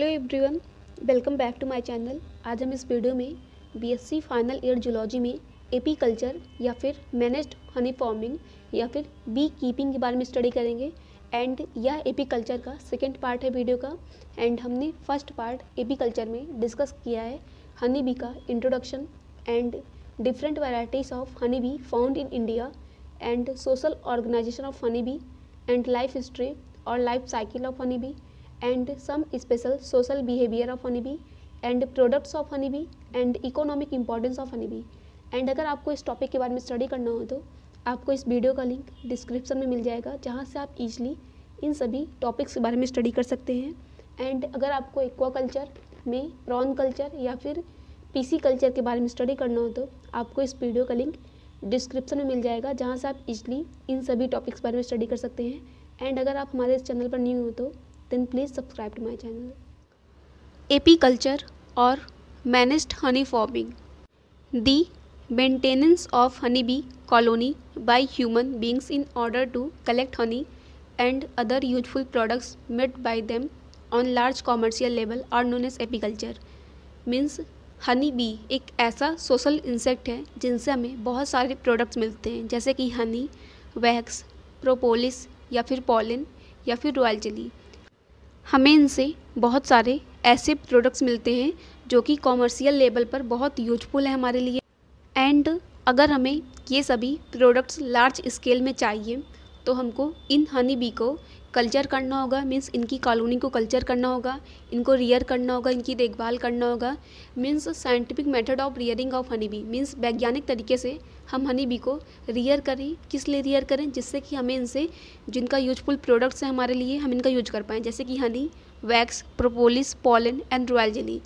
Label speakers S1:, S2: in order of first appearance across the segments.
S1: Hello everyone welcome back to my channel आज हम इस वीडियो में बीएससी फाइनल ईयर जूलॉजी में एपी कल्चर या फिर मैनेज्ड हनी फार्मिंग या फिर बी कीपिंग के बारे में स्टडी करेंगे एंड यह एपी कल्चर का सेकेंड पार्ट है वीडियो का एंड हमने फर्स्ट पार्ट एपी कल्चर में डिस्कस किया है हनी बी का introduction and different varieties of honey bee found in India and social organisation of honey bee and life history और life cycle of honey bee and some special social behavior of honeybee and products of honeybee and economic importance of honeybee and अगर आपको इस topic के बारे में study करना हो तो आपको इस वीडियो का लिंक डिस्क्रिप्शन में मिल जाएगा जहाँ से आप ईजली इन सभी टॉपिक्स के बारे में स्टडी कर सकते हैं एंड अगर आपको एक्वा कल्चर में प्रॉन कल्चर या फिर पीसी कल्चर के बारे में स्टडी करना हो तो आपको इस वीडियो का लिंक डिस्क्रिप्शन में मिल जाएगा जहाँ से आप इजली इन सभी टॉपिक्स बारे में स्टडी कर सकते हैं एंड अगर आप हमारे इस चैनल पर न्यू हो तो then please subscribe to my channel apiculture or managed honey farming the maintenance of honey bee colony by human beings in order to collect honey and other useful products made by them on large commercial level are known as एपी means honey bee एक ऐसा social insect है जिनसे हमें बहुत सारे products मिलते हैं जैसे कि हनी वैक्स प्रोपोलिस या फिर पोलिन या फिर रॉयल चिली हमें इनसे बहुत सारे ऐसे प्रोडक्ट्स मिलते हैं जो कि कॉमर्शियल लेवल पर बहुत यूजफुल है हमारे लिए एंड अगर हमें ये सभी प्रोडक्ट्स लार्ज स्केल में चाहिए तो हमको इन हनी बी को कल्चर करना होगा मीन्स इनकी कॉलोनी को कल्चर करना होगा इनको रियर करना होगा इनकी देखभाल करना होगा means scientific method of rearing of honey bee means वैज्ञानिक तरीके से हम हनी बी को रियर करें किस लिए रियर करें जिससे कि हमें इनसे जिनका यूजफुल प्रोडक्ट्स हैं हमारे लिए हम इनका यूज कर पाएँ जैसे कि honey wax propolis pollen and royal jelly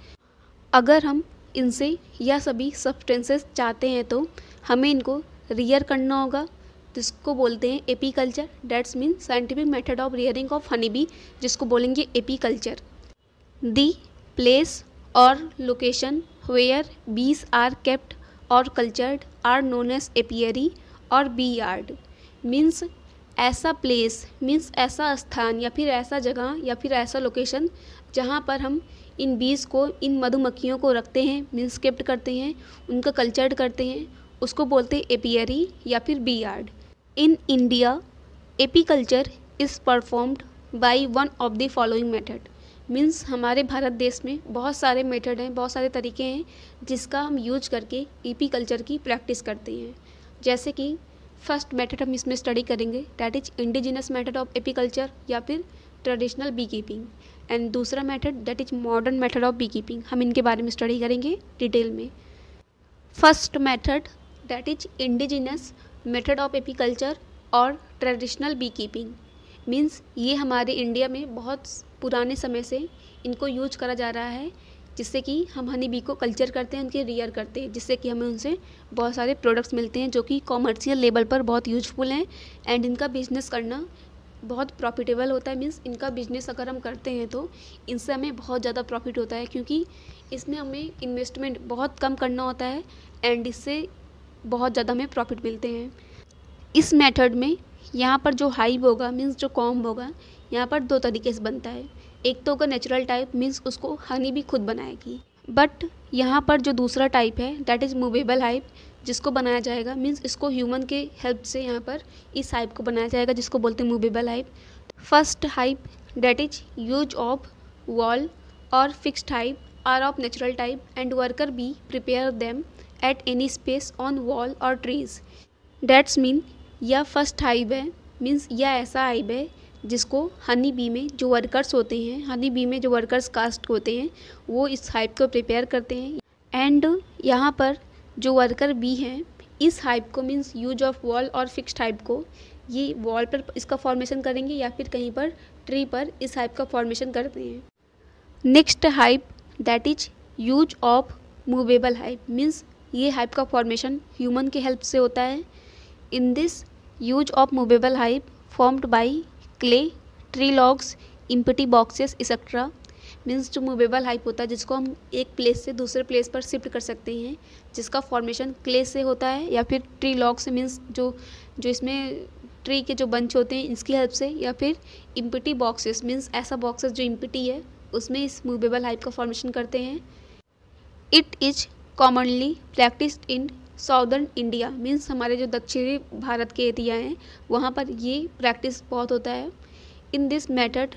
S1: अगर हम इनसे यह सभी सब्सटेंसेस चाहते हैं तो हमें इनको रियर करना होगा जिसको बोलते हैं apiculture that's mean scientific method of rearing of honey bee जिसको बोलेंगे apiculture the place or location where bees are kept or cultured are known as apiary or bee yard means ऐसा place means ऐसा स्थान या फिर ऐसा जगह या फिर ऐसा लोकेशन जहाँ पर हम इन बीज को इन मधुमक्खियों को रखते हैं मीन्स केप्ट करते हैं उनका कल्चर्ड करते हैं उसको बोलते हैं एपियरी या फिर bee yard in India apiculture is performed by one of the following method means हमारे भारत देश में बहुत सारे मेथड हैं बहुत सारे तरीके हैं जिसका हम यूज करके एपीकल्चर कल्चर की प्रैक्टिस करते हैं जैसे कि फर्स्ट मेथड हम इसमें स्टडी करेंगे that is indigenous method of apiculture या फिर ट्रेडिशनल बी कीपिंग एंड दूसरा method that is modern method of beekeeping हम इनके बारे में स्टडी करेंगे डिटेल में first method that is indigenous method of apiculture or traditional beekeeping means ये हमारे इंडिया में बहुत पुराने समय से इनको यूज करा जा रहा है जिससे कि हम हनी बी को कल्चर करते हैं उनके रियर करते हैं जिससे कि हमें उनसे बहुत सारे प्रोडक्ट्स मिलते हैं जो कि कॉमर्शियल लेवल पर बहुत यूजफुल हैं एंड इनका बिजनेस करना बहुत प्रॉफिटेबल होता है मीन्स इनका बिजनेस अगर हम करते हैं तो इनसे हमें बहुत ज़्यादा प्रॉफिट होता है क्योंकि इसमें हमें इन्वेस्टमेंट बहुत कम करना होता है एंड इससे बहुत ज़्यादा हमें प्रॉफिट मिलते हैं इस मेथड में यहाँ पर जो हाइव होगा मीन्स जो कॉम्ब होगा यहाँ पर दो तरीके से बनता है एक तो होगा नेचुरल टाइप मीन्स उसको हनी भी खुद बनाएगी बट यहाँ पर जो दूसरा टाइप है दैट इज़ मूवेबल हाइप जिसको बनाया जाएगा मीन्स इसको ह्यूमन के हेल्प से यहाँ पर इस हाइप को बनाया जाएगा जिसको बोलते हैं movable hive first hive that is use of wall or fixed hive are of natural type and worker bee prepare them at any space on wall or trees that's mean यह first hive है means यह ऐसा HYBE है जिसको honey bee में जो workers होते हैं हनी बी में जो वर्कर्स कास्ट होते हैं वो इस हाइप को प्रिपेयर करते हैं एंड यहाँ पर जो वर्कर बी हैं इस हाइप को means use of wall or fixed hive को ये वॉल पर इसका फॉर्मेशन करेंगे या फिर कहीं पर ट्री पर इस हाइप का फॉर्मेशन करते हैं next hive that is use of movable hive means ये हाइप का फॉर्मेशन ह्यूमन के हेल्प से होता है in this use of movable hive formed by clay tree logs empty boxes etcetera means जो मूवेबल हाइप होता है जिसको हम एक प्लेस से दूसरे प्लेस पर शिफ्ट कर सकते हैं जिसका फॉर्मेशन क्ले से होता है या फिर ट्री लॉग से मीन्स जो जो इसमें ट्री के जो बंच होते हैं इसकी हेल्प से या फिर इम्पिटी बॉक्सेस मीन्स ऐसा बॉक्सेस जो इम्पिटी है उसमें इस मूवेबल हाइप का फॉर्मेशन करते हैं it is commonly practice in southern India means हमारे जो दक्षिणी भारत के एरिया हैं वहाँ पर ये प्रैक्टिस बहुत होता है in this method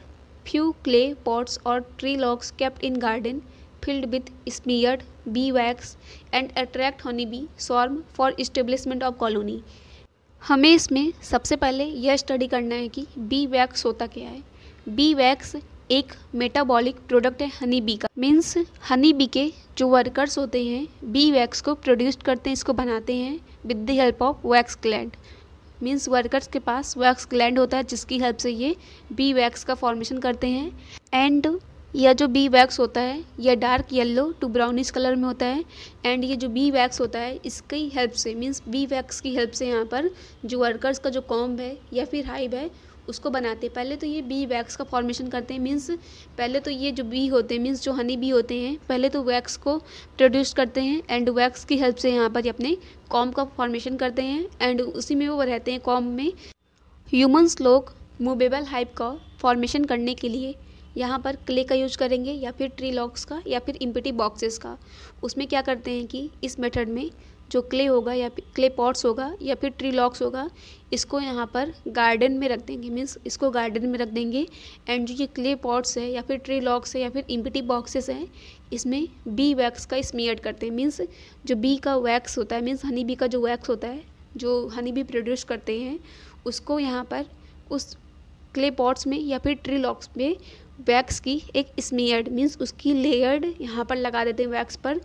S1: few clay pots or tree logs kept in garden with smeared bee wax and attract honey bee swarm for establishment of colony हमें इसमें सबसे पहले यह स्टडी करना है कि बी वैक्स होता क्या है बी वैक्स एक मेटाबॉलिक प्रोडक्ट है हनी बी का मीन्स हनी बी के जो वर्कर्स होते हैं बी वैक्स को प्रोड्यूस करते हैं इसको बनाते हैं with the help of wax gland means workers के पास वैक्स ग्लैंड होता है जिसकी हेल्प से ये बी वैक्स का फॉर्मेशन करते हैं एंड यह जो बी वैक्स होता है यह dark yellow to brownish colour में होता है एंड ये जो बी वैक्स होता है इसकी हेल्प से मीन्स बी वैक्स की हेल्प से यहाँ पर जो वर्कर्स का जो कॉम्ब है या फिर हाइब है उसको बनाते हैं पहले तो ये बी वैक्स का फॉर्मेशन करते हैं मीन्स पहले तो ये जो बी होते हैं मीन्स जो हनी बी होते हैं पहले तो वैक्स को प्रोड्यूस करते हैं एंड वैक्स की हेल्प से यहाँ पर ये अपने कॉम का फॉर्मेशन करते हैं एंड उसी में वो रहते हैं कॉम में ह्यूमन्स लोग मूवेबल हाइप का फॉर्मेशन करने के लिए यहाँ पर क्ले का यूज करेंगे या फिर ट्री लॉक्स का या फिर इम्पिटी बॉक्सेस का उसमें क्या करते हैं कि इस मेथड में जो क्ले होगा या क्ले पॉट्स होगा या फिर ट्री लॉक्स होगा इसको यहाँ पर गार्डन में रख देंगे मीन्स इसको गार्डन में रख देंगे एंड जो ये क्ले पॉट्स है या फिर ट्री लॉक्स है या फिर इम्पिटी बॉक्सेस हैं इसमें बी वैक्स का स्मियर करते हैं मीन्स जो बी का वैक्स होता है मीन्स हनी बी का जो वैक्स होता है जो हनी बी प्रोड्यूस करते हैं उसको यहाँ पर उस क्ले पॉट्स में या फिर ट्री लॉक्स में वैक्स की एक स्मियर्ड मीन्स उसकी लेयर्ड यहाँ पर लगा देते हैं वैक्स पर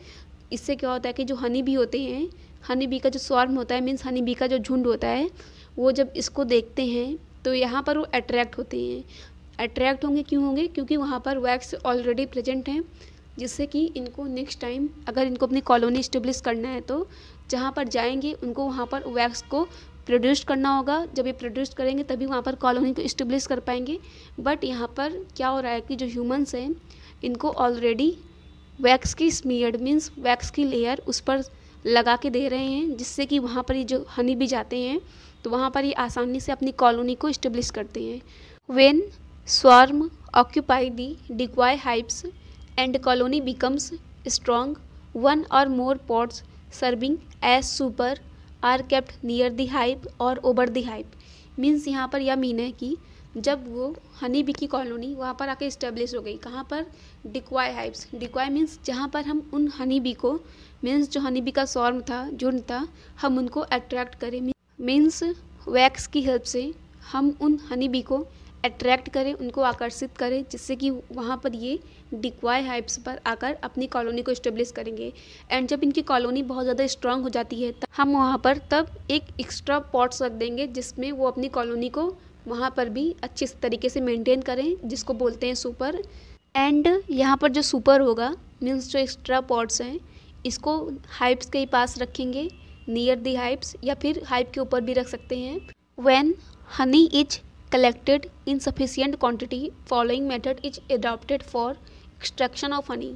S1: इससे क्या होता है कि जो हनी भी होते हैं हनी बी का जो स्वर्म होता है मीन्स हनी बी का जो झुंड होता है वो जब इसको देखते हैं तो यहाँ पर वो अट्रैक्ट होते हैं अट्रैक्ट होंगे क्यों होंगे क्योंकि वहाँ पर वैक्स ऑलरेडी प्रेजेंट हैं जिससे कि इनको नेक्स्ट टाइम अगर इनको अपनी कॉलोनी इस्टेब्लिश करना है तो जहाँ पर जाएंगे उनको वहाँ पर वैक्स को प्रोड्यूस करना होगा जब ये प्रोड्यूस करेंगे तभी वहाँ पर कॉलोनी को इस्टेब्लिश कर पाएंगे बट यहाँ पर क्या हो रहा है कि जो ह्यूमन्स हैं इनको ऑलरेडी वैक्स की स्मीयर्ड मीन्स वैक्स की लेयर उस पर लगा के दे रहे हैं जिससे कि वहाँ पर ये जो हनी भी जाते हैं तो वहाँ पर ये आसानी से अपनी कॉलोनी को इस्टेब्लिश करते हैं when swarm occupy the decoy hives and colony becomes strong one or more pots serving as super are kept near the hive or over the hive means यहाँ पर यह मीन है कि जब वो हनी बी की कॉलोनी वहाँ पर आके इस्टेब्लिश हो गई कहाँ पर डिक्वाय हाइप्स डिक्वाय मीन्स जहाँ पर हम उन हनी बी को मीन्स जो हनी बी का सॉर्म था जुर्म था हम उनको अट्रैक्ट करें मीन्स वैक्स की हेल्प से हम उन हनी बी को अट्रैक्ट करें उनको आकर्षित करें जिससे कि वहाँ पर ये डिक्वाय हाइप्स पर आकर अपनी कॉलोनी को इस्टेब्लिश करेंगे एंड जब इनकी कॉलोनी बहुत ज़्यादा स्ट्रांग हो जाती है तब हम वहाँ पर तब एक एक्स्ट्रा पॉट्स रख देंगे जिसमें वो अपनी कॉलोनी को वहाँ पर भी अच्छे तरीके से मेंटेन करें जिसको बोलते हैं सुपर एंड यहाँ पर जो सुपर होगा मीन्स जो एक्स्ट्रा पॉट्स हैं इसको हाइप्स के पास रखेंगे नियर दी हाइप्स या फिर हाइप के ऊपर भी रख सकते हैं when honey is collected in sufficient quantity following method is adopted for extraction of honey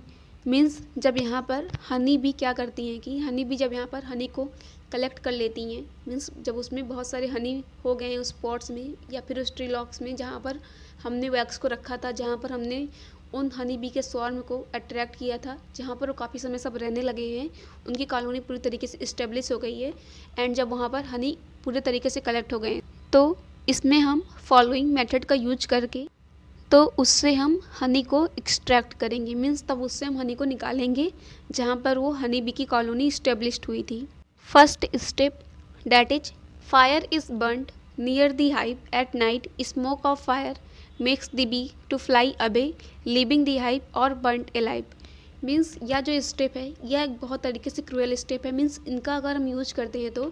S1: means जब यहाँ पर हनी भी क्या करती हैं कि हनी भी जब यहाँ पर हनी को कलेक्ट कर लेती हैं मीन्स जब उसमें बहुत सारे हनी हो गए हैं उस पॉट्स में या फिर उस ट्री लॉक्स में जहाँ पर हमने वैक्स को रखा था जहाँ पर हमने उन हनी बी के स्वर्म को अट्रैक्ट किया था जहाँ पर वो काफ़ी समय सब रहने लगे हैं उनकी कॉलोनी पूरी तरीके से इस्टेब्लिश हो गई है एंड जब वहाँ पर हनी पूरे तरीके से कलेक्ट हो गए हैं तो इसमें हम फॉलोइंग मेथड का यूज करके तो उससे हम हनी को एक्सट्रैक्ट करेंगे मीन्स तब उससे हम हनी को निकालेंगे जहाँ पर वो हनी बी की कॉलोनी इस्टेब्लिश हुई थी first step that is fire is is near the hive at night smoke of fire makes the bee to fly away leaving the hive or or a लाइप means यह जो step है यह एक बहुत तरीके से क्रूअल स्टेप है मीन्स इनका अगर हम यूज करते हैं तो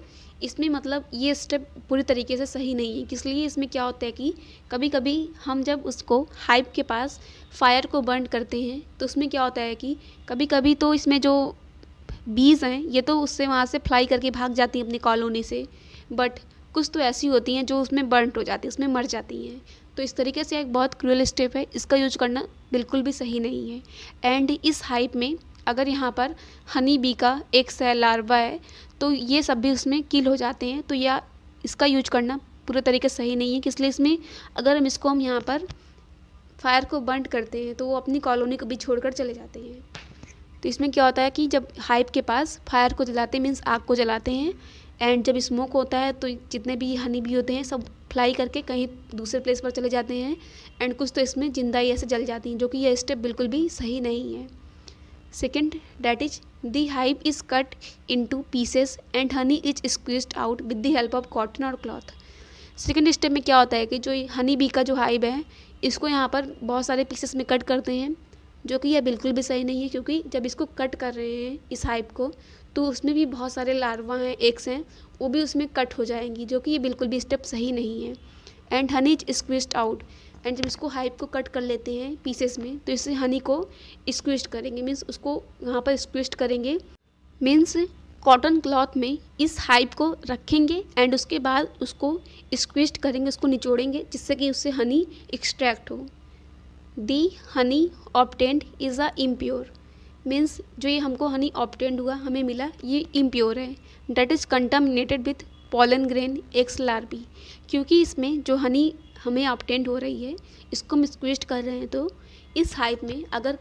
S1: इसमें मतलब ये स्टेप पूरी तरीके से सही नहीं है इसलिए इसमें क्या होता है कि कभी कभी हम जब उसको हाइप के पास फायर को बर्न करते हैं तो उसमें क्या होता है कि कभी कभी तो इसमें जो बीज हैं ये तो उससे वहाँ से फ्लाई करके भाग जाती हैं अपनी कॉलोनी से बट कुछ तो ऐसी होती हैं जो उसमें बर्नट हो जाती है उसमें मर जाती हैं तो इस तरीके से एक बहुत क्रूअल स्टेप है इसका यूज करना बिल्कुल भी सही नहीं है एंड इस हाइप में अगर यहाँ पर हनी बी का एक सेल लार्वा है तो ये सब भी उसमें किल हो जाते हैं तो या इसका यूज करना पूरे तरीके से सही नहीं है इसलिए इसमें अगर हम इसको हम यहाँ पर फायर को बंट करते हैं तो वो अपनी कॉलोनी को भी छोड़कर चले जाते हैं तो इसमें क्या होता है कि जब हाइप के पास फायर को जलाते मीन्स आग को जलाते हैं एंड जब स्मोक होता है तो जितने भी हनी भी होते हैं सब फ्लाई करके कहीं दूसरे प्लेस पर चले जाते हैं एंड कुछ तो इसमें जिंदा ही ऐसे जल जाती हैं जो कि यह स्टेप बिल्कुल भी सही नहीं है second that is the hive is cut into pieces and honey is squeeze out with the help of cotton or cloth second step में क्या होता है कि जो हनी बी का जो हाइब है इसको यहाँ पर बहुत सारे पीसेस में कट करते हैं जो कि यह बिल्कुल भी सही नहीं है क्योंकि जब इसको कट कर रहे हैं इस हाइप को तो उसमें भी बहुत सारे लार्वा हैं एग्स हैं वो भी उसमें कट हो जाएंगी जो कि ये बिल्कुल भी स्टेप सही नहीं है and honey is squeezed out and जब इसको हाइप को कट कर लेते हैं पीसेस में तो इससे हनी को स्क्विस्ट करेंगे मीन्स उसको यहाँ पर स्क्विस्ट करेंगे मीन्स कॉटन क्लॉथ में इस हाइप को रखेंगे एंड उसके बाद उसको स्क्विस्ट करेंगे उसको निचोड़ेंगे जिससे कि उससे हनी एक्सट्रैक्ट हो the honey obtained is a impure means जो ये हमको हनी ऑप्टेंट हुआ हमें मिला ये इम्प्योर है that is contaminated with pollen grain eggs larvae क्योंकि इसमें जो हनी हमें ऑप्टेंड हो रही है इसको हम स्क्विस्ट कर रहे हैं तो इस हाइप में अगर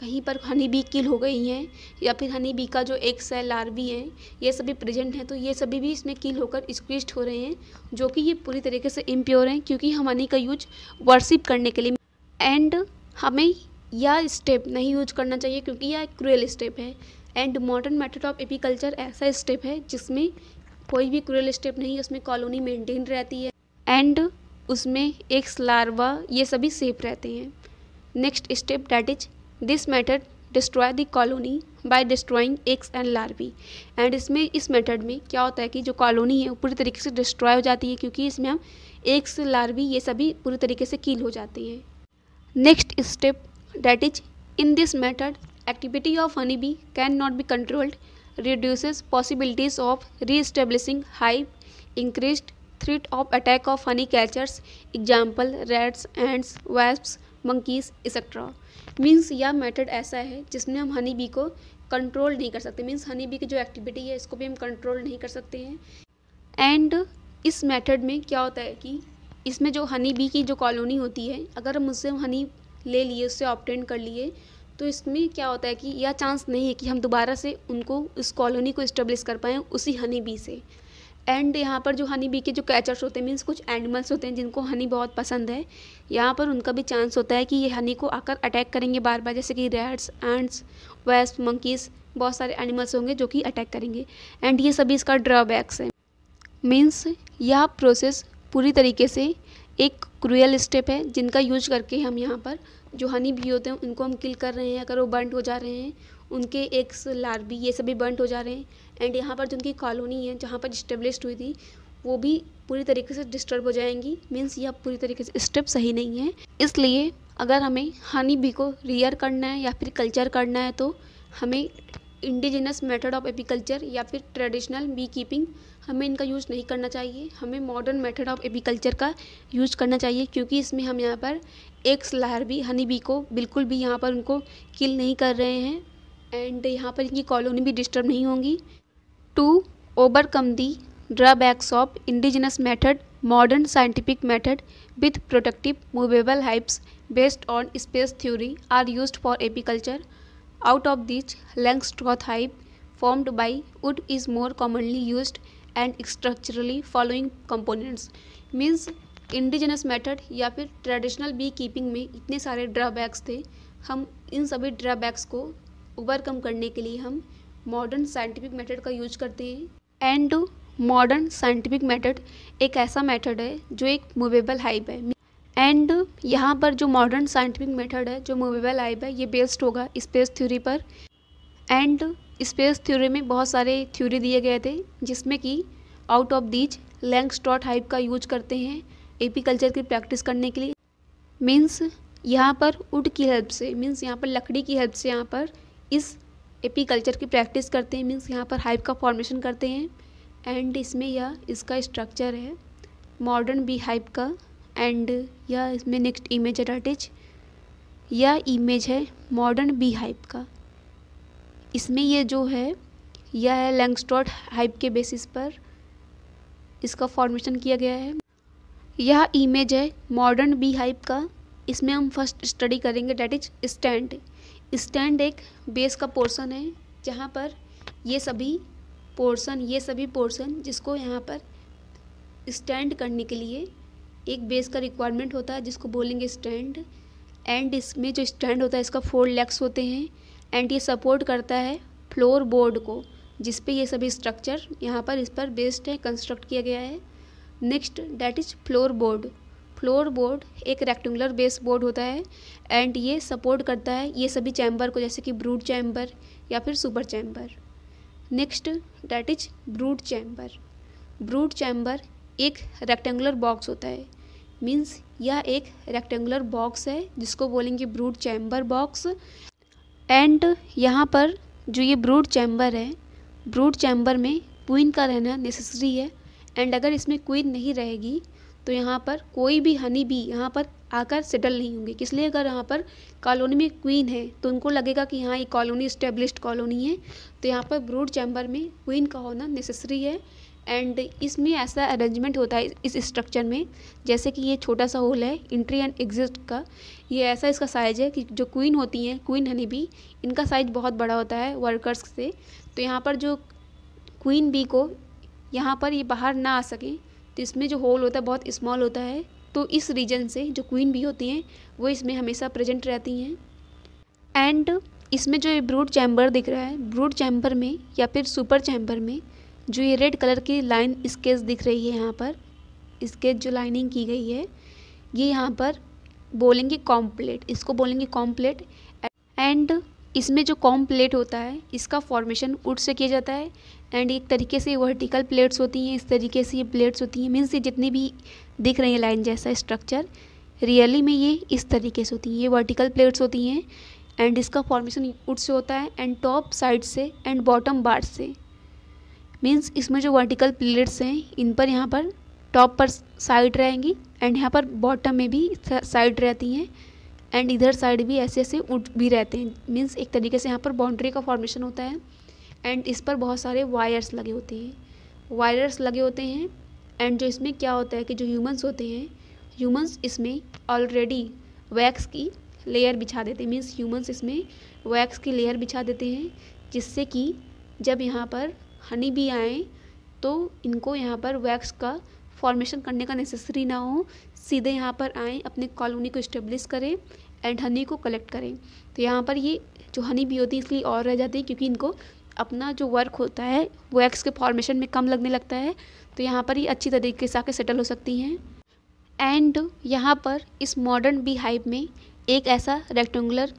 S1: कहीं पर हनी बी किल हो गई हैं या फिर हनी बी का जो एक्स है लार्वी हैं ये सभी प्रेजेंट हैं तो ये सभी भी इसमें किल होकर स्क्विस्ट हो रहे हैं जो कि ये पूरी तरीके से इम्प्योर हैं क्योंकि हम हनी का यूज वर्शिप करने के लिए एंड हमें यह स्टेप नहीं यूज करना चाहिए क्योंकि यह एक क्रूएल स्टेप है and modern method of apiculture ऐसा स्टेप है जिसमें कोई भी क्रूएल स्टेप नहीं उसमें कॉलोनी मेंटेन रहती है एंड उसमें एक लार्वा ये सभी सेफ रहते हैं next step that is this method destroy the colony by destroying eggs and larvae एंड इसमें इस मेथड में क्या होता है कि जो कॉलोनी है वो पूरी तरीके से डिस्ट्रॉय हो जाती है क्योंकि इसमें हम एक्स लार्वी ये सभी पूरी तरीके से कील हो जाते हैं next step that is in this method activity of honeybee cannot be controlled reduces possibilities of re-establishing hive increased threat of attack of honey catchers example rats ants wasps monkeys etc means यह method ऐसा है जिसमें हम Honey bee को control नहीं कर सकते means honey bee की जो एक्टिविटी है इसको भी हम कंट्रोल नहीं कर सकते हैं एंड इस मेथड में क्या होता है कि इसमें जो हनी बी की जो कॉलोनी होती है अगर हम उससे हनी ले लिए उससे ऑप्टेंट कर लिए तो इसमें क्या होता है कि यह चांस नहीं है कि हम दोबारा से उनको उस कॉलोनी को इस्टेब्लिश कर पाएँ उसी हनी बी से एंड यहाँ पर जो हनी बी के जो कैचर्स होते हैं मीन्स कुछ एनिमल्स होते हैं जिनको हनी बहुत पसंद है यहाँ पर उनका भी चांस होता है कि ये हनी को आकर अटैक करेंगे बार बार जैसे कि रेड्स एंड्स वेस्ट मंकीज़ बहुत सारे एनिमल्स होंगे जो कि अटैक करेंगे एंड ये सभी इसका ड्रॉबैक्स हैं मीन्स यह प्रोसेस पूरी तरीके से एक क्रूयल स्टेप है जिनका यूज करके हम यहाँ पर जो हनी भी होते हैं उनको हम किल कर रहे हैं अगर वो बर्नड हो जा रहे हैं उनके एग्स लार्वी ये सभी बर्नड हो जा रहे हैं एंड यहाँ पर जो उनकी कॉलोनी है जहाँ पर इस्टेब्लिश हुई थी वो भी पूरी तरीके से डिस्टर्ब हो जाएंगी मीन्स यह पूरी तरीके से स्टेप सही नहीं है इसलिए अगर हमें हनी बी को रियर करना है या फिर कल्चर करना है तो हमें इंडिजिनस मेथड ऑफ एपिकल्चर या फिर ट्रेडिशनल बी कीपिंग हमें इनका यूज़ नहीं करना चाहिए हमें मॉडर्न मेथड ऑफ एग्रीकल्चर का यूज़ करना चाहिए क्योंकि इसमें हम यहाँ पर एक लार भी हनी बी को बिल्कुल भी यहाँ पर उनको किल नहीं कर रहे हैं एंड यहाँ पर इनकी कॉलोनी भी डिस्टर्ब नहीं होंगी to overcome the drawbacks of indigenous method modern scientific method with protective movable hives based on space theory are use for apiculture of which these Langstroth hive formed by wood is more commonly used and structurally following components means indigenous method या फिर traditional B keeping में इतने सारे drawbacks थे हम इन सभी drawbacks को overcome करने के लिए हम मॉडर्न साइंटिफिक मेथड का यूज करते हैं एंड मॉडर्न साइंटिफिक मेथड एक ऐसा मेथड है जो एक मूवेबल हाइप है एंड यहाँ पर जो मॉडर्न साइंटिफिक मेथड है जो मूवेबल हाइप है ये बेस्ड होगा स्पेस थ्योरी पर एंड स्पेस थ्योरी में बहुत सारे थ्योरी दिए गए थे जिसमें कि out of these Langstroth hive का यूज करते हैं एपी कल्चर की प्रैक्टिस करने के लिए मीन्स यहाँ पर उड की हेल्प से मीन्स यहाँ पर लकड़ी की हेल्प से यहाँ पर इस एपी कल्चर की प्रैक्टिस करते हैं मीन्स यहाँ पर हाइप का फॉर्मेशन करते हैं एंड इसमें यह इसका स्ट्रक्चर है मॉडर्न बी हाइप का एंड यह इसमें नेक्स्ट इमेज है अटैच यह इमेज है मॉडर्न बी हाइप का इसमें ये जो है यह है लैंगस्टॉट हाइप के बेसिस पर इसका फॉर्मेशन किया गया है यह इमेज है मॉडर्न बी हाइप का इसमें हम फर्स्ट स्टडी करेंगे डेट इज स्टैंड स्टैंड एक बेस का पोर्शन है जहाँ पर ये सभी पोर्शन ये सभी पोर्शन जिसको यहाँ पर स्टैंड करने के लिए एक बेस का रिक्वायरमेंट होता है जिसको बोलेंगे स्टैंड एंड इसमें जो स्टैंड होता है इसका फोर लेग्स होते हैं एंड ये सपोर्ट करता है फ्लोर बोर्ड को जिस पे ये सभी स्ट्रक्चर यहाँ पर इस पर बेस्ड है कंस्ट्रक्ट किया गया है next that is floor board floor board एक रेक्टेंगुलर बेस बोर्ड होता है एंड ये सपोर्ट करता है ये सभी चैम्बर को जैसे कि ब्रूड चैम्बर या फिर super chamber next that is brood chamber brood chamber एक रेक्टेंगुलर बॉक्स होता है मीन्स यह एक रेक्टेंगुलर बॉक्स है जिसको बोलेंगे ब्रूड चैम्बर बॉक्स एंड यहाँ पर जो ये ब्रूड चैम्बर है ब्रूड चैम्बर में क्वीन का रहना नेसेसरी है एंड अगर इसमें क्वीन नहीं रहेगी तो यहाँ पर कोई भी हनी भी यहाँ पर आकर सेटल नहीं होंगे इसलिए अगर यहाँ पर कॉलोनी में क्वीन है तो उनको लगेगा कि हाँ ये कॉलोनी इस्टेब्लिश कॉलोनी है तो यहाँ पर ब्रूड चैम्बर में क्वीन का होना नेसेसरी है एंड इसमें ऐसा अरेंजमेंट होता है इस स्ट्रक्चर में जैसे कि ये छोटा सा होल है इंट्री एंड एग्जिट का ये ऐसा इसका साइज है कि जो क्वीन होती हैं क्वीन हनी भी इनका साइज बहुत बड़ा होता है वर्कर्स से तो यहाँ पर जो क्वीन बी को यहाँ पर ये बाहर ना आ सकें तो इसमें जो होल होता है बहुत स्मॉल होता है तो इस रीजन से जो क्वीन बी होती हैं वो इसमें हमेशा प्रेजेंट रहती हैं एंड इसमें जो ब्रूड चैम्बर दिख रहा है ब्रूड चैम्बर में या फिर सुपर चैम्बर में जो ये रेड कलर की लाइन स्केच दिख रही है यहाँ पर स्केच जो लाइनिंग की गई है ये यहाँ पर बोलेंगे कॉम्प्लेट इसको बोलेंगे कॉम्प्लेट एंड इसमें जो कॉम प्लेट होता है इसका फॉर्मेशन वुड से किया जाता है एंड एक तरीके से वर्टिकल प्लेट्स होती हैं इस तरीके से ये प्लेट्स होती हैं मीन्स ये जितनी भी दिख रही है लाइन जैसा स्ट्रक्चर रियली में ये इस तरीके से होती हैं ये वर्टिकल प्लेट्स होती हैं एंड इसका फॉर्मेशन वुड से होता है एंड टॉप साइड से एंड बॉटम बार से मीन्स इसमें जो वर्टिकल प्लेट्स हैं इन पर यहाँ पर टॉप पर साइड रहेंगी एंड यहाँ पर बॉटम में भी साइड रहती हैं एंड इधर साइड भी ऐसे ऐसे उठ भी रहते हैं मीन्स एक तरीके से यहाँ पर बाउंड्री का फॉर्मेशन होता है एंड इस पर बहुत सारे वायर्स लगे होते हैं वायर्स लगे होते हैं एंड जो इसमें क्या होता है कि जो ह्यूमंस होते हैं ह्यूमंस इसमें ऑलरेडी वैक्स की लेयर बिछा देते हैं मीन्स ह्यूमंस इसमें वैक्स की लेयर बिछा देते हैं जिससे कि जब यहाँ पर हनी भी आएँ तो इनको यहाँ पर वैक्स का फॉर्मेशन करने का नेसेसरी ना हो सीधे यहाँ पर आएँ अपने कॉलोनी को इस्टेब्लिश करें एंड हनी को कलेक्ट करें तो यहाँ पर ये जो हनी भी होती है इसलिए और रह जाती है क्योंकि इनको अपना जो वर्क होता है वो एक्स के फॉर्मेशन में कम लगने लगता है तो यहाँ पर ये अच्छी तरीके से आके सेटल हो सकती हैं एंड यहाँ पर इस मॉडर्न बी हाइप में एक ऐसा रेक्टेंगुलर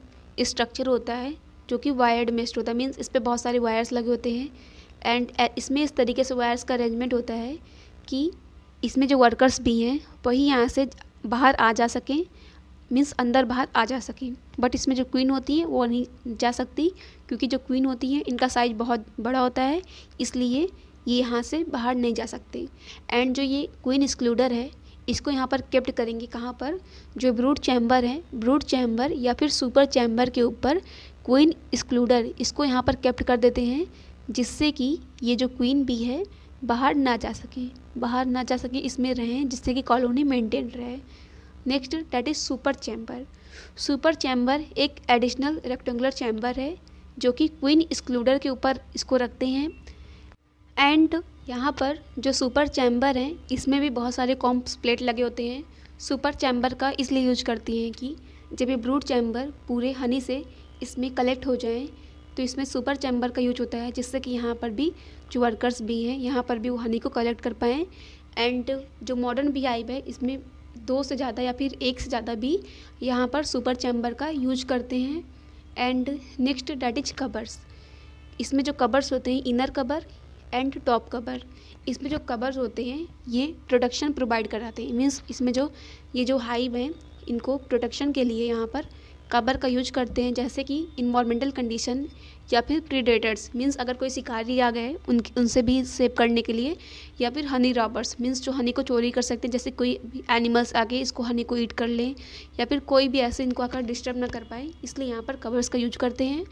S1: स्ट्रक्चर होता है जो कि वायर्ड मेस्ट होता है मीन्स इस पर बहुत सारे वायर्स लगे होते हैं एंड uh, इसमें इस तरीके से वायर्स का अरेंजमेंट होता है कि इसमें जो वर्कर्स भी हैं वही यहाँ से बाहर आ जा सकें मीन्स अंदर बाहर आ जा सकें बट इसमें जो क्वीन होती है वो नहीं जा सकती क्योंकि जो क्वीन होती हैं इनका साइज़ बहुत बड़ा होता है इसलिए ये यहाँ से बाहर नहीं जा सकते एंड जो ये क्वीन एक्सक्लूडर है इसको यहाँ पर केप्ट करेंगे कहाँ पर जो ब्रूड चैम्बर है ब्रूड चैम्बर या फिर सुपर चैम्बर के ऊपर क्वीन एक्सक्लूडर इसको यहाँ पर केप्ट कर देते हैं जिससे कि ये जो क्वीन बी है बाहर ना जा सके बाहर ना जा सके इसमें रहें जिससे कि कॉलोनी मेंटेन रहे next that is super chamber super chamber एक एडिशनल रेक्टेंगुलर चैम्बर है जो कि क्वीन एक्सक्लूडर के ऊपर इसको रखते हैं एंड यहाँ पर जो सुपर चैम्बर हैं इसमें भी बहुत सारे कॉम्प्स प्लेट लगे होते हैं सुपर चैम्बर का इसलिए यूज करती हैं कि जब ये ब्रूड चैम्बर पूरे हनी से इसमें कलेक्ट हो जाएँ तो इसमें सुपर चैम्बर का यूज होता है जिससे कि यहाँ पर भी जो वर्कर्स भी हैं यहाँ पर भी वो हनी को कलेक्ट कर पाएँ एंड जो मॉडर्न बी आई है इसमें दो से ज़्यादा या फिर एक से ज़्यादा भी यहाँ पर सुपर चैम्बर का यूज करते हैं and next that is covers इसमें जो कबर्स होते हैं inner cover and top cover इसमें जो कबर्स होते हैं ये प्रोटेक्शन प्रोवाइड कराते हैं मीन्स इसमें जो ये जो हाइव हैं इनको प्रोटेक्शन के लिए यहाँ पर कबर का यूज करते हैं जैसे कि इन्वामेंटल कंडीशन या फिर प्रीडेटर्स मीन्स अगर कोई शिकारी आ गए उन उनसे भी सेव करने के लिए या फिर हनी रॉबर्स मीन्स जो हनी को चोरी कर सकते हैं जैसे कोई एनिमल्स आ गए इसको हनी को ईट कर लें या फिर कोई भी ऐसे इनको आकर डिस्टर्ब ना कर पाए इसलिए यहाँ पर कवर्स का यूज करते हैं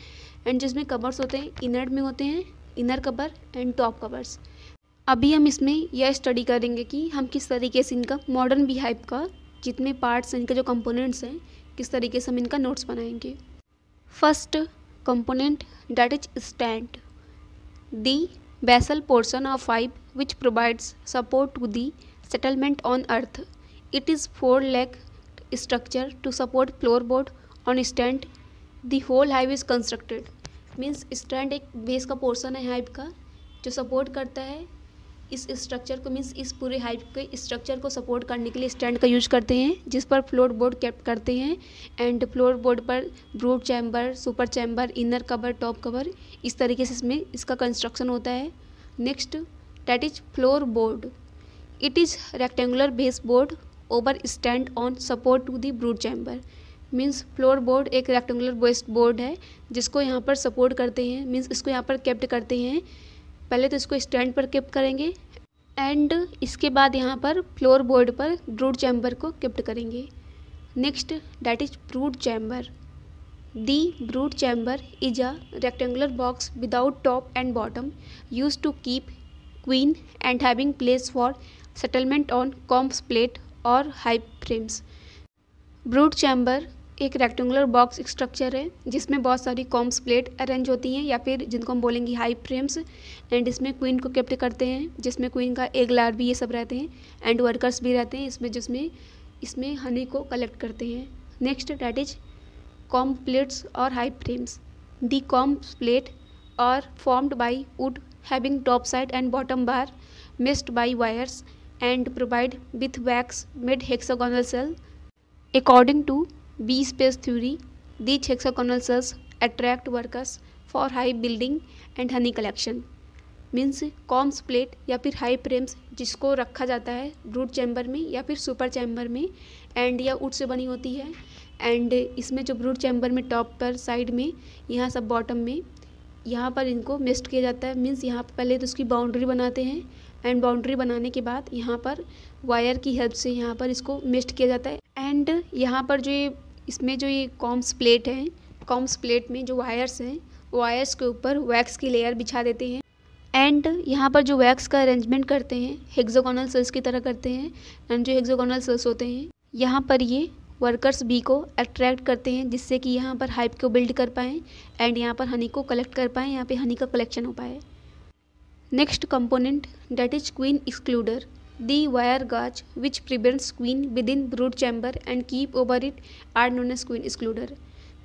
S1: एंड जिसमें कवर्स होते हैं इनर में होते हैं inner cover and top covers अभी हम इसमें यह स्टडी करेंगे कि हम किस तरीके से इनका मॉडर्न बिहाइव का जितने पार्ट्स इनके जो कंपोनेंट्स हैं किस तरीके से हम इनका नोट्स बनाएंगे first component that is stand the basal portion of hive which provides support to the settlement on earth it is four leg structure to support floor board on stand the whole hive is constructed means stand एक base का portion है hive का जो support करता है इस structure को means इस पूरे हाइट के स्ट्रक्चर को सपोर्ट करने के लिए स्टैंड का यूज करते हैं जिस पर फ्लोर बोर्ड कैप करते हैं एंड फ्लोर बोर्ड पर brood chamber super chamber inner cover top cover इस तरीके से इसमें इसका कंस्ट्रक्शन होता है next that is floor board it is rectangular base board over stand on support to the brood chamber means floor board एक rectangular based board है जिसको यहाँ पर सपोर्ट करते हैं मीन्स इसको यहाँ पर कैप्ट करते हैं पहले तो इसको स्टैंड पर किप्ट करेंगे एंड इसके बाद यहाँ पर फ्लोर बोर्ड पर ब्रूड चैम्बर को किप्ट करेंगे next that is brood chamber the brood chamber is a rectangular box without top and bottom use to keep queen and having place for settlement on combs plate और hive frames brood chamber एक rectangular box structure है जिसमें बहुत सारी corms plate arrange होती हैं या फिर जिनको हम बोलेंगे हाई फ्रेम्स एंड इसमें क्वीन को कैप्ट करते हैं जिसमें क्वीन का एग लार भी ये सब रहते हैं एंड वर्कर्स भी रहते हैं इसमें जिसमें इसमें हनी को कलेक्ट करते हैं next that is comb plates और hive frames the comb plate और formed by wood having top side and bottom bar missed by wires and provide with wax made hexagonal cell according to B space theory, the hexagonal cells attract workers for high building and honey collection. Means combs plate या फिर high frames जिसको रखा जाता है root chamber में या फिर super chamber में एंड या उड से बनी होती है एंड इसमें जो रूट चैम्बर में टॉप पर साइड में यहाँ सब बॉटम में यहाँ पर इनको मिस्ट किया जाता है मीन्स यहाँ पर पहले तो उसकी बाउंड्री बनाते हैं एंड बाउंड्री बनाने के बाद यहाँ पर वायर की हेल्प से यहाँ पर इसको मिस्ट किया जाता है एंड यहाँ पर जो ये इसमें जो ये कॉम्स प्लेट है कॉम्स प्लेट में जो वायर्स हैं वायर्स के ऊपर वैक्स की लेयर बिछा देते हैं एंड यहाँ पर जो वैक्स का अरेंजमेंट करते हैं हेक्सोगोनल सेल्स की तरह करते हैं एंड जो हेक्सोगोनल सेल्स होते हैं यहाँ पर ये वर्कर्स बी को अट्रैक्ट करते हैं जिससे कि यहाँ पर हाइप को बिल्ड कर पाएँ एंड यहाँ पर हनी को कलेक्ट कर पाएँ यहाँ पे हनी का कलेक्शन हो पाए next component that is queen excluder The wire gauge which prevents queen within brood chamber and keep over it are known as queen excluder.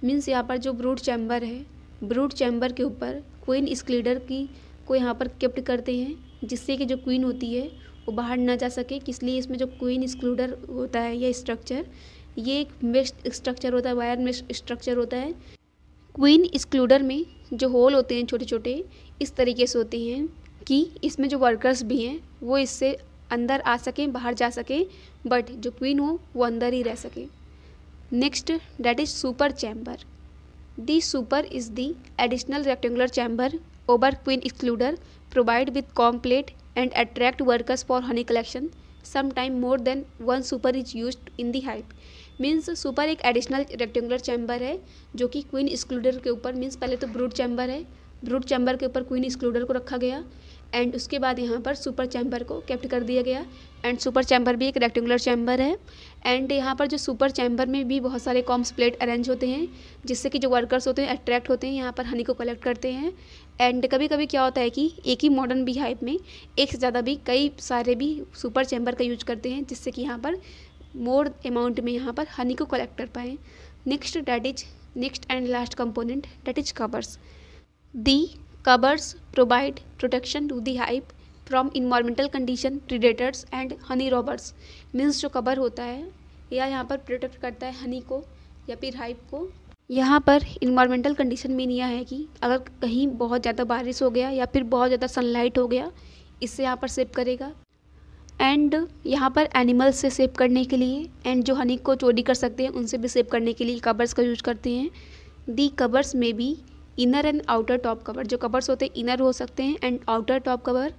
S1: Means यहाँ पर जो ब्रूड चैम्बर है ब्रूड चैम्बर के ऊपर क्वीन स्क्लीडर की को यहाँ पर केप्ट करते हैं जिससे कि जो क्वीन होती है वो बाहर ना जा सके इसलिए इसमें जो queen excluder होता है यह structure ये एक मेश स्ट्रक्चर होता है वायर मेश स्ट्रक्चर होता है क्वीन स्क्लूडर में जो होल होते हैं छोटे छोटे इस तरीके से होते हैं कि इसमें जो वर्कर्स भी हैं वो इससे अंदर आ सकें बाहर जा सकें बट जो क्वीन हो वो अंदर ही रह सके next that is super chamber the super is the additional rectangular chamber over queen excluder provide with comb plate and attract workers for honey collection sometime more than one super is use in the hive means super एक additional rectangular chamber है जो कि queen excluder के ऊपर means पहले तो brood chamber है brood chamber के ऊपर क्वीन एक्सक्लूडर को रखा गया एंड उसके बाद यहाँ पर सुपर चैम्बर को कैप्ट कर दिया गया एंड सुपर चैम्बर भी एक रेक्टेंगुलर चैम्बर है एंड यहाँ पर जो सुपर चैम्बर में भी बहुत सारे कॉम्स प्लेट अरेंज होते हैं जिससे कि जो वर्कर्स होते हैं अट्रैक्ट होते हैं यहाँ पर हनी को कलेक्ट करते हैं एंड कभी कभी क्या होता है कि एक ही मॉडर्न बी हाइप में एक से ज़्यादा भी कई सारे भी सुपर चैम्बर का यूज करते हैं जिससे कि यहाँ पर मोर अमाउंट में यहाँ पर हनी को कलेक्ट कर पाएँ next that is next and last component that is covers the covers provide protection to the hive from environmental condition predators and honey robbers means जो कबर होता है या यहाँ पर प्रोटेक्ट करता है हनी को या फिर हाइप को यहाँ पर इन्वायरमेंटल कंडीशन मीन यह है कि अगर कहीं बहुत ज़्यादा बारिश हो गया या फिर बहुत ज़्यादा सनलाइट हो गया इससे यहाँ पर सेव करेगा एंड यहाँ पर एनिमल्स से सेव करने के लिए एंड जो हनी को चोरी कर सकते हैं उनसे भी सेव करने के लिए कबर्स का यूज करते हैं दी कबर्स में भी inner and outer top cover जो कवर्स होते हैं इनर हो सकते हैं and outer top cover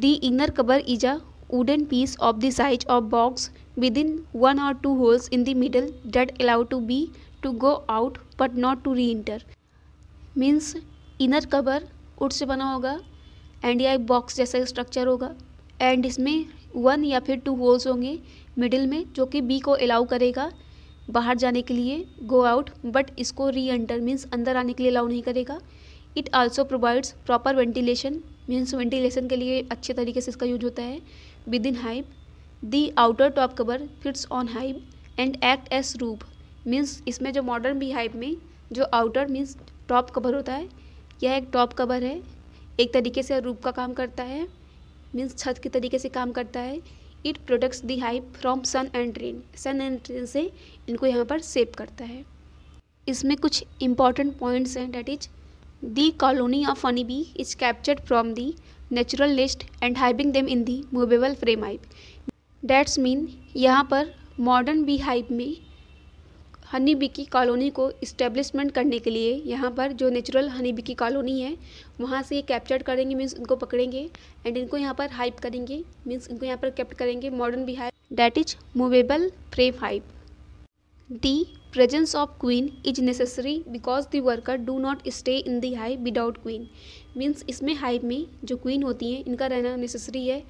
S1: the inner cover is a wooden piece of the size of box with in one और two holes in the middle that allow to bee to go out but not to re enter means inner cover wood से बना होगा and या एक box जैसा structure होगा and इसमें one या फिर टू होल्स होंगे मिडिल में जो कि बी को अलाउ करेगा बाहर जाने के लिए गो आउट बट इसको री एंटर मीन्स अंदर आने के लिए अलाउ नहीं करेगा it also provides proper ventilation means ventilation के लिए अच्छे तरीके से इसका यूज होता है within hive the outer top cover fits on hive and act as roof means इसमें जो मॉडर्न भी हाइप में जो आउटर मीन्स टॉप कवर होता है यह एक टॉप कवर है एक तरीके से रूप का काम करता है मीन्स छत के तरीके से काम करता है it protects the hive from sun and rain sun and rain से इनको यहाँ पर सेव करता है इसमें कुछ इंपॉर्टेंट पॉइंट्स हैं that is the colony of honey bee is captured from the natural nest and hiving them in the movable frame hive that's mean यहाँ पर मॉडर्न बी हाइप में हनी बी की colony को establishment करने के लिए यहाँ पर जो नेचुरल हनी बी की कॉलोनी है वहाँ से ये कैप्चर करेंगे मीन्स इनको पकड़ेंगे एंड इनको यहाँ पर हाइप करेंगे मीन्स इनको यहाँ पर कैप्ट करेंगे modern beehive that is movable frame hive the presence of queen is necessary because the worker do not stay in the hive without queen means इसमें हाइप में जो क्वीन होती हैं इनका रहना नेसेसरी है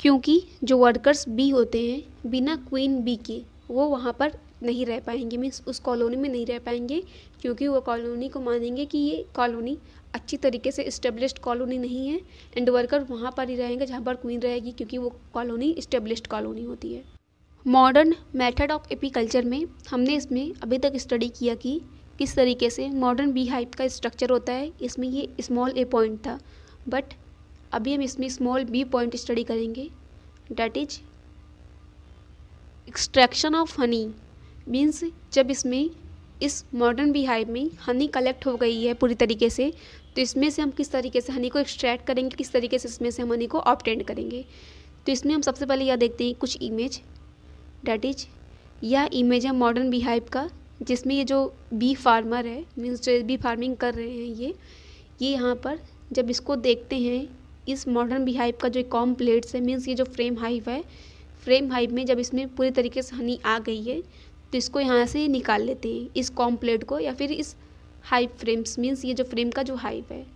S1: क्योंकि जो वर्कर्स बी होते हैं बिना क्वीन बी के वो वहाँ पर नहीं रह पाएंगे मीन्स उस कॉलोनी में नहीं रह पाएंगे क्योंकि वो कॉलोनी को मानेंगे कि ये कॉलोनी अच्छी तरीके से इस्टेब्लिश कॉलोनी नहीं है एंड वर्कर वहाँ पर ही रहेंगे जहाँ पर क्वीन रहेगी क्योंकि वो कॉलोनी इस्टेब्लिश कॉलोनी होती है मॉडर्न मेथड ऑफ एपीकल्चर में हमने इसमें अभी तक स्टडी किया कि किस तरीके से मॉडर्न बी हाइप का स्ट्रक्चर होता है इसमें ये स्मॉल ए पॉइंट था बट अभी हम इसमें स्मॉल बी पॉइंट स्टडी करेंगे that is extraction of honey means जब इसमें इस मॉडर्न बी हाइप में हनी कलेक्ट हो गई है पूरी तरीके से तो इसमें से हम किस तरीके से हनी को एक्सट्रैक्ट करेंगे किस तरीके से इसमें से हम हनी को ऑप्टेंड करेंगे तो इसमें हम सबसे पहले यह देखते हैं कुछ इमेज डैट इज यह इमेज है मॉडर्न बिहाइव का जिसमें ये जो बी फार्मर है मीन्स जो बी फार्मिंग कर रहे हैं ये ये यहाँ पर जब इसको देखते हैं इस मॉडर्न बिहाइव का जो कॉम प्लेट्स है मीन्स ये जो फ्रेम हाइव है फ्रेम हाइव में जब इसमें पूरी तरीके से हनी आ गई है तो इसको यहाँ से निकाल लेते हैं इस कॉम प्लेट को या फिर इस हाइप फ्रेम्स मीन्स ये जो फ्रेम का जो हाइप है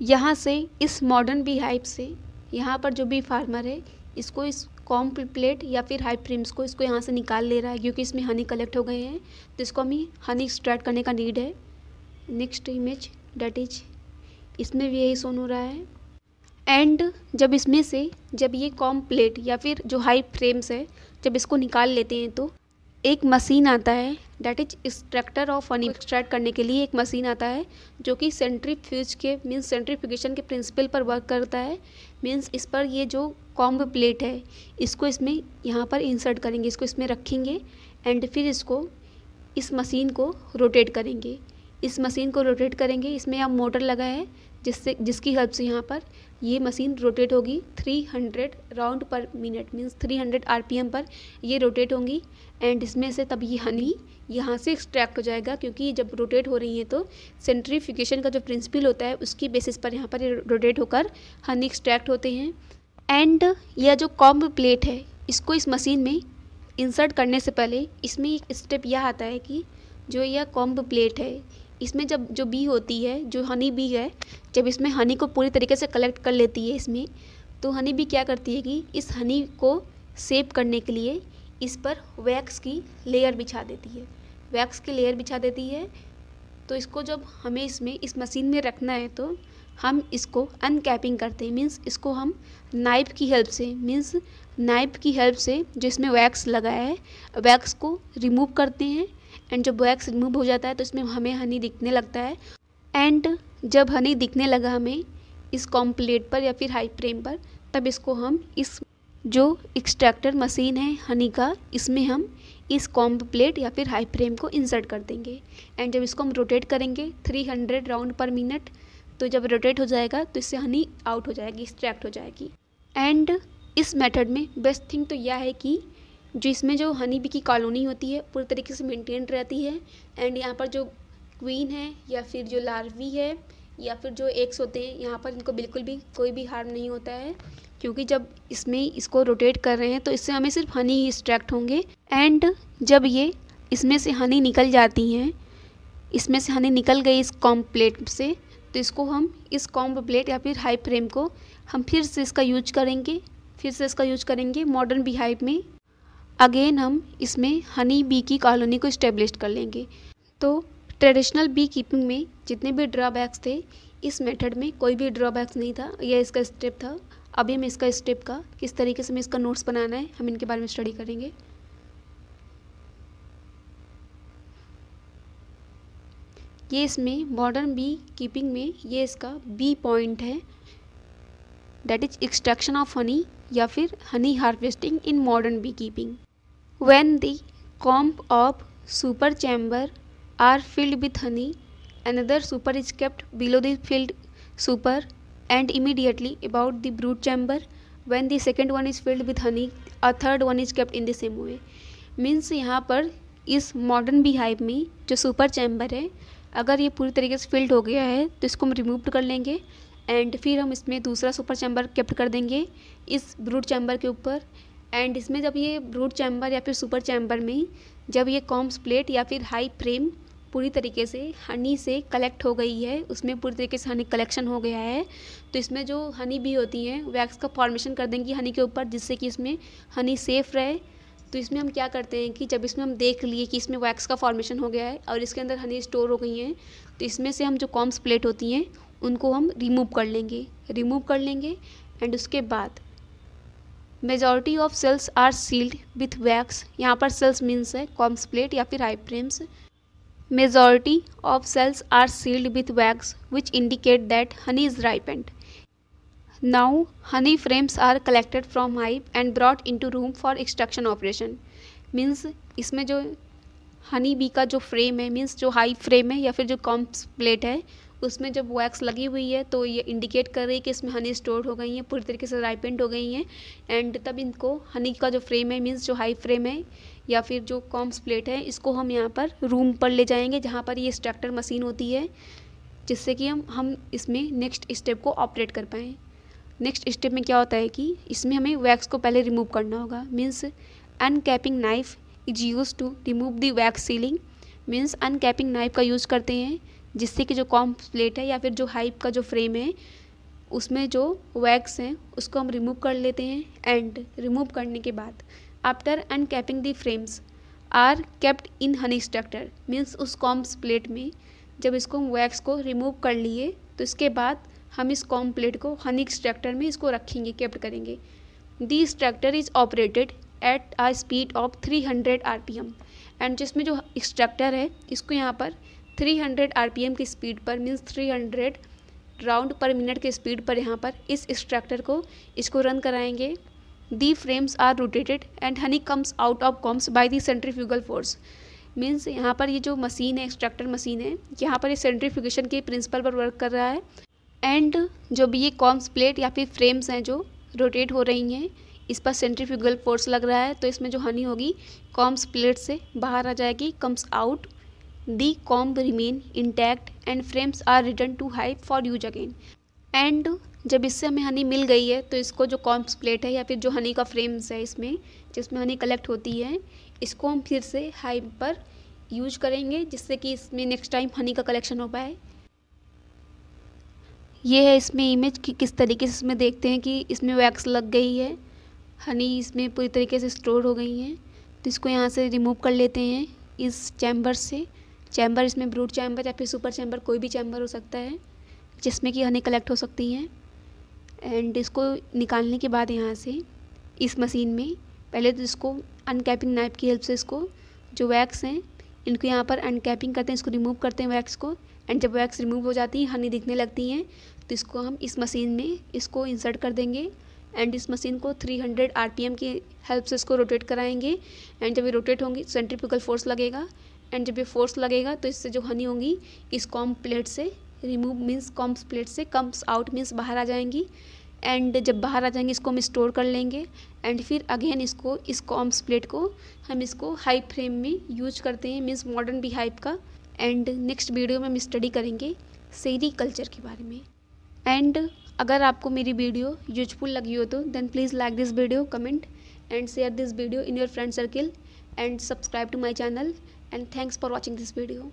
S1: यहाँ से इस मॉडर्न बी हाइप से यहाँ पर जो भी फार्मर है इसको इस कॉम प्लेट या फिर हाइप फ्रेम्स को इसको यहाँ से निकाल ले रहा है क्योंकि इसमें हनी कलेक्ट हो गए हैं तो इसको हमें हनी स्टार्ट करने का नीड है नेक्स्ट इमेज डेट इज इसमें भी यही सोन हो रहा है एंड जब इसमें से जब ये कॉम प्लेट या फिर जो हाई फ्रेम्स है जब इसको निकाल लेते हैं तो एक मशीन आता है that is extractor of honey extract करने के लिए एक मशीन आता है जो कि सेंट्रीफ्यूज के मीन्स सेंट्रीफ्यूगेशन के प्रिंसिपल पर वर्क करता है मीन्स इस पर ये जो कॉम्ब प्लेट है इसको इसमें यहाँ पर इंसर्ट करेंगे इसको इसमें रखेंगे एंड फिर इसको इस मशीन को रोटेट करेंगे इस मशीन को रोटेट करेंगे इसमें अब मोटर लगा है जिससे जिसकी हेल्प से यहाँ पर ये मशीन रोटेट होगी 300 round per minute means 300 RPM पर ये रोटेट होंगी एंड इसमें से तब ये हनी यहाँ से एक्सट्रैक्ट हो जाएगा क्योंकि जब रोटेट हो रही है तो सेंट्रीफिकेशन का जो प्रिंसिपल होता है उसकी बेसिस पर यहाँ पर ये रोटेट होकर हनी एक्सट्रैक्ट होते हैं एंड यह जो कॉम्ब प्लेट है इसको इस मशीन में इंसर्ट करने से पहले इसमें एक स्टेप यह आता है कि जो यह कॉम्ब प्लेट है इसमें जब जो बी होती है जो हनी बी है जब इसमें हनी को पूरी तरीके से कलेक्ट कर लेती है इसमें तो हनी बी क्या करती है कि इस हनी को सेव करने के लिए इस पर वैक्स की लेयर बिछा देती है वैक्स की लेयर बिछा देती है तो इसको जब हमें इसमें इस मशीन में रखना है तो हम इसको अनकैपिंग करते हैं मीन्स इसको हम नाइफ की हेल्प से मीन्स नाइफ की हेल्प से जो इसमें वैक्स लगाया है वैक्स को रिमूव करते हैं एंड जब वैक्स रिमूव हो जाता है तो इसमें हमें हनी दिखने लगता है एंड जब हनी दिखने लगा हमें इस कॉम प्लेट पर या फिर हाई फ्रेम पर तब इसको हम इस जो एक्सट्रैक्टर मशीन है हनी का इसमें हम इस कॉम्ब प्लेट या फिर हाई फ्रेम को इंसर्ट कर देंगे एंड जब इसको हम रोटेट करेंगे 300 राउंड पर मिनट तो जब रोटेट हो जाएगा तो इससे हनी आउट हो जाएगी एक्सट्रैक्ट हो जाएगी एंड इस मेथड में बेस्ट थिंग तो यह है कि जिसमें जो हनी बी की कॉलोनी होती है पूरी तरीके से मेंटेन रहती है एंड यहाँ पर जो क्वीन है या फिर जो लार्वी है या फिर जो एग्स होते हैं यहाँ पर इनको बिल्कुल भी कोई भी हार्म नहीं होता है क्योंकि जब इसमें इसको रोटेट कर रहे हैं तो इससे हमें सिर्फ हनी ही एक्सट्रैक्ट होंगे एंड जब ये इसमें से हनी निकल जाती हैं इसमें से हनी निकल गई इस कॉम प्लेट से तो इसको हम इस कॉम्ब प्लेट या फिर हाई फ्रेम को हम फिर से इसका यूज करेंगे फिर से इसका यूज करेंगे मॉडर्न बिहाइव में अगेन हम इसमें हनी बी की कॉलोनी को इस्टेब्लिश कर लेंगे तो ट्रेडिशनल बी कीपिंग में जितने भी ड्रॉबैक्स थे इस मेथड में कोई भी ड्रॉबैक्स नहीं था यह इसका स्टेप था अभी हम इसका स्टेप का किस तरीके से हमें इसका नोट्स बनाना है हम इनके बारे में स्टडी करेंगे ये इसमें मॉडर्न बी कीपिंग में ये इसका बी पॉइंट है that is extraction of honey या फिर honey harvesting in modern bee keeping When the comb of super chamber are filled with honey, another super is kept below the filled super and immediately about the brood chamber. When the second one is filled with honey, a third one is kept in the same way. means yahan par is modern bee hive mein jo super chamber hai agar ye puri tarike se filled ho gaya hai to isko hum remove kar lenge and fir hum isme dusra super chamber kept kar denge is brood chamber ke upar and इसमें जब ये root chamber या फिर super chamber में जब ये combs plate या फिर हाई फ्रेम पूरी तरीके से हनी से कलेक्ट हो गई है उसमें पूरी तरीके से हनी कलेक्शन हो गया है तो इसमें जो हनी भी होती हैं वैक्स का फॉर्मेशन कर देंगी हनी के ऊपर जिससे कि इसमें हनी सेफ रहे तो इसमें हम क्या करते हैं कि जब इसमें हम देख लिए कि इसमें वैक्स का फॉर्मेशन हो गया है और इसके अंदर हनी स्टोर हो गई हैं तो इसमें से हम जो कॉम्स प्लेट होती हैं उनको हम रिमूव कर लेंगे रिमूव कर लेंगे एंड उसके बाद majority of cells are sealed with wax यहाँ पर सेल्स मीन्स है कॉम्स प्लेट या फिर hive frames majority of cells are sealed with wax which indicate that honey is and now honey frames are collected from hive and into room for extraction operation means इसमें जो Honey bee का जो frame है means जो high frame है या फिर जो कॉम्स प्लेट है उसमें जब वैक्स लगी हुई है तो ये इंडिकेट कर रही है कि इसमें हनी स्टोर्ड हो गई हैं पूरी तरीके से राइपेंट हो गई हैं एंड तब इनको हनी का जो फ्रेम है मीन्स जो हाई फ्रेम है या फिर जो कॉम्स प्लेट है इसको हम यहाँ पर रूम पर ले जाएंगे जहाँ पर ये स्ट्रक्टर मशीन होती है जिससे कि हम हम इसमें नेक्स्ट स्टेप को ऑपरेट कर पाएँ नेक्स्ट स्टेप में क्या होता है कि इसमें हमें वैक्स को पहले रिमूव करना होगा means uncapping knife is use to remove the wax sealing means uncapping knife का यूज़ करते हैं जिससे कि जो कॉम प्लेट है या फिर जो हाइप का जो फ्रेम है उसमें जो वैक्स हैं उसको हम रिमूव कर लेते हैं एंड रिमूव करने के बाद after uncapping the frames are kept in honey extractor means उस कॉम्स प्लेट में जब इसको हम वैक्स को रिमूव कर लिए तो इसके बाद हम इस कॉम प्लेट को हनी स्ट्रक्टर में इसको रखेंगे केप्ट करेंगे the extractor is operated at a speed of three hundred R P M and जिसमें जो स्ट्रक्टर है इसको यहाँ पर 300 आरपीएम की स्पीड पर मीन्स 300 राउंड पर मिनट के स्पीड पर यहाँ पर इस स्ट्रक्चर को इसको रन कराएंगे the frames are rotated and honey comes out of combs by the centrifugal force means यहाँ पर ये जो मशीन है एक्सट्रैक्टर मशीन है यहाँ पर ये सेंट्रीफ्यूगेशन के प्रिंसिपल पर वर्क कर रहा है एंड जो भी ये कॉम्स प्लेट या फिर फ्रेम्स हैं जो रोटेट हो रही हैं इस पर सेंट्रीफ्यूगल फोर्स लग रहा है तो इसमें जो हनी होगी कॉम्स प्लेट से बाहर आ जाएगी comes out the comb remain intact and frames are returned to hive for use again and जब इससे हमें हनी मिल गई है तो इसको जो कॉम्प्स प्लेट है या फिर जो हनी का फ्रेम्स है इसमें जिसमें हनी कलेक्ट होती है इसको हम फिर से हाई पर यूज करेंगे जिससे कि इसमें नेक्स्ट टाइम हनी का कलेक्शन हो पाए ये है इसमें इमेज कि किस तरीके से इसमें देखते हैं कि इसमें वैक्स लग गई है हनी इसमें पूरी तरीके से स्टोर हो गई हैं तो इसको यहाँ से रिमूव कर लेते हैं इस चैम्बर से चैम्बर इसमें ब्रूट चैम्बर या फिर सुपर चैम्बर कोई भी चैम्बर हो सकता है जिसमें कि हनी कलेक्ट हो सकती हैं एंड इसको निकालने के बाद यहाँ से इस मशीन में पहले तो इसको अनकैपिंग नाइप की हेल्प से इसको जो वैक्स हैं इनको यहाँ पर अनकैपिंग करते हैं इसको रिमूव करते हैं वैक्स को एंड जब वैक्स रिमूव हो जाती है हनी दिखने लगती हैं तो इसको हम इस मशीन में इसको इंसर्ट कर देंगे एंड इस मशीन को 300 हंड्रेड आर की हेल्प से इसको रोटेट कराएंगे एंड जब ये रोटेट होंगी सेंट्रीपिकल फोर्स लगेगा एंड जब ये फोर्स लगेगा तो इससे जो हनी होंगी इस कॉम प्लेट से रिमूव मीन्स कॉम्स प्लेट से कम्स आउट मीन्स बाहर आ जाएंगी एंड जब बाहर आ जाएंगे इसको हम स्टोर कर लेंगे एंड फिर अगेन इसको इस कॉम्स प्लेट को हम इसको हाई फ्रेम में यूज करते हैं मीन्स मॉडर्न बी हाइप का एंड नेक्स्ट वीडियो में हम स्टडी करेंगे सेरी कल्चर के बारे में एंड अगर आपको मेरी वीडियो यूजफुल लगी हो तो then please like this video comment and share this video in your friend circle and subscribe to my channel and thanks for watching this video